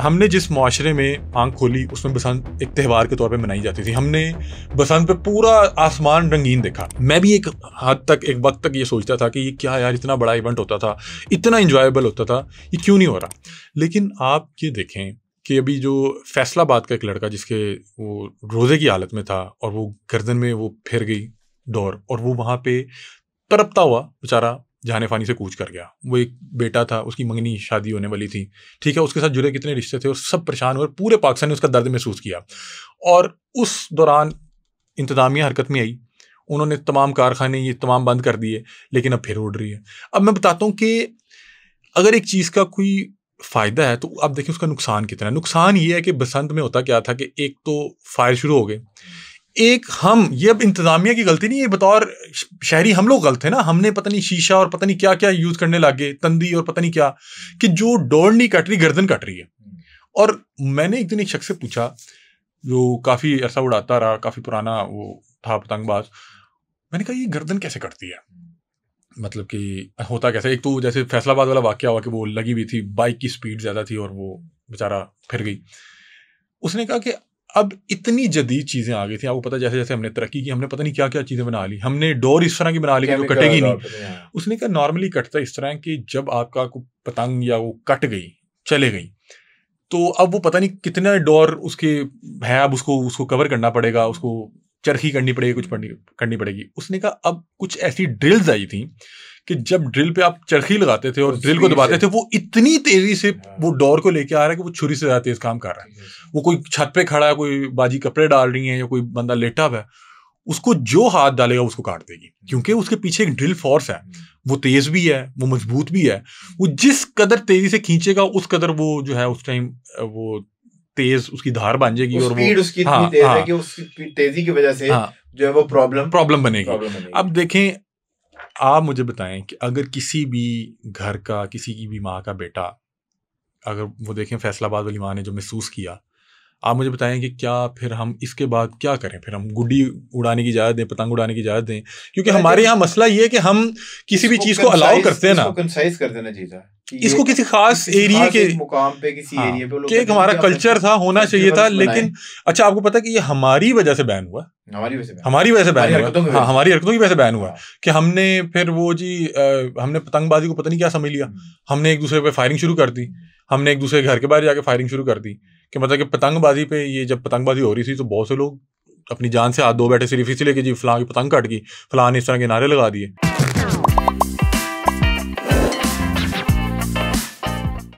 हमने जिस माशरे में आंख खोली उसमें बसंत एक त्यौहार के तौर पे मनाई जाती थी हमने बसंत पे पूरा आसमान रंगीन देखा मैं भी एक हद तक एक वक्त तक ये सोचता था कि ये क्या यार इतना बड़ा इवेंट होता था इतना इंजॉयबल होता था ये क्यों नहीं हो रहा लेकिन आप ये देखें कि अभी जो फैसलाबाद का एक लड़का जिसके वो रोज़े की हालत में था और वो गर्दन में वो फिर गई दौर और वो वहाँ पे तड़पता हुआ बेचारा जहाने फानी से कूच कर गया वो एक बेटा था उसकी मंगनी शादी होने वाली थी ठीक है उसके साथ जुड़े कितने रिश्ते थे और सब परेशान हुए पूरे पाकिस्तान ने उसका दर्द महसूस किया और उस दौरान इंतजामिया हरकत में आई उन्होंने तमाम कारखाने ये तमाम बंद कर दिए लेकिन अब फिर उड़ रही है अब मैं बताता हूँ कि अगर एक चीज़ का कोई फ़ायदा है तो आप देखिए उसका नुकसान कितना है नुकसान ये है कि बसंत में होता क्या था कि एक तो फायर शुरू हो गए एक हम ये अब इंतजामिया की गलती नहीं है बतौर शहरी हम लोग गलत है ना हमने पता नहीं शीशा और पता नहीं क्या क्या यूज करने गए तंदी और पता नहीं क्या कि जो डोर नहीं कट रही गर्दन कट रही है और मैंने एक दिन एक शख्स से पूछा जो काफ़ी ऐसा उड़ाता रहा काफ़ी पुराना वो था पतंगबाज मैंने कहा ये गर्दन कैसे कटती है मतलब कि होता कैसे एक तो जैसे फैसलाबाद वाला वाक्य हुआ कि वो लगी हुई थी बाइक की स्पीड ज़्यादा थी और वो बेचारा फिर गई उसने कहा कि अब इतनी जदीद चीज़ें आ गई थी आपको पता जैसे जैसे हमने तरक्की की हमने पता नहीं क्या क्या चीज़ें बना ली हमने डोर इस तरह की बना ली जो कटेगी नहीं उसने कहा नॉर्मली कटता इस तरह कि जब आपका पतंग या वो कट गई चले गई तो अब वो पता नहीं कितना डोर उसके है अब उसको उसको कवर करना पड़ेगा उसको चरखी करनी पड़ेगी कुछ पढ़नी करनी पड़ेगी उसने कहा अब कुछ ऐसी ड्रिल्स आई थी कि जब ड्रिल पे आप चरखी लगाते थे और ड्रिल को दबाते थे वो इतनी तेजी से हाँ। वो डोर को लेके आ रहा है कि वो छुरी से ज्यादा तेज काम कर रहा है वो कोई छत पे खड़ा है कोई बाजी कपड़े डाल रही है या कोई बंदा लेटा हुआ है उसको जो हाथ डालेगा उसको काट देगी क्योंकि उसके पीछे एक ड्रिल फोर्स है वो तेज भी है वो मजबूत भी है वो जिस कदर तेजी से खींचेगा उस कदर वो जो है उस टाइम वो तेज उसकी धार बन जाएगी और वो उसकी हाँ, तेज हाँ, है कि उसकी तेजी की वजह से हाँ, जो है वो प्रॉब्लम प्रॉब्लम बनेगी।, बनेगी अब देखें आप मुझे बताएं कि अगर किसी भी घर का किसी की भी माँ का बेटा अगर वो देखें फैसलाबाद वाली माँ ने जो महसूस किया आप मुझे बताएं कि क्या फिर हम इसके बाद क्या करें फिर हम गुड्डी उड़ाने की इजाज़त दें पतंग उड़ाने की इजाज़त दें क्योंकि हमारे यहाँ मसला ये है कि हम किसी भी चीज़ को अलाउ करते हैं ना कंसाइज कर देना चाहिए इसको किसी खास एरिया के मुकाम पे किसी हाँ, एरिया पे एक हमारा कल्चर था होना चाहिए था लेकिन अच्छा आपको पता है कि ये हमारी वजह से बैन हुआ हमारी वजह से बैन हुआ हाँ हमारी हरकतों की वजह से बैन हुआ हाँ। कि हमने फिर वो जी हमने पतंगबाजी को पता नहीं क्या समझ लिया हम्म। हमने एक दूसरे पे फायरिंग शुरू कर दी हमने एक दूसरे के घर के बाहर जाके फायरिंग शुरू कर दी कि मतलब कि पतंगबाजी पे ये जब पतंगबाजी हो रही थी तो बहुत से लोग अपनी जान से हाथ दो बैठे सिर्फ इसीलिए कि जी फलां की पतंग कट गई फलां ने इस तरह के नारे लगा दिए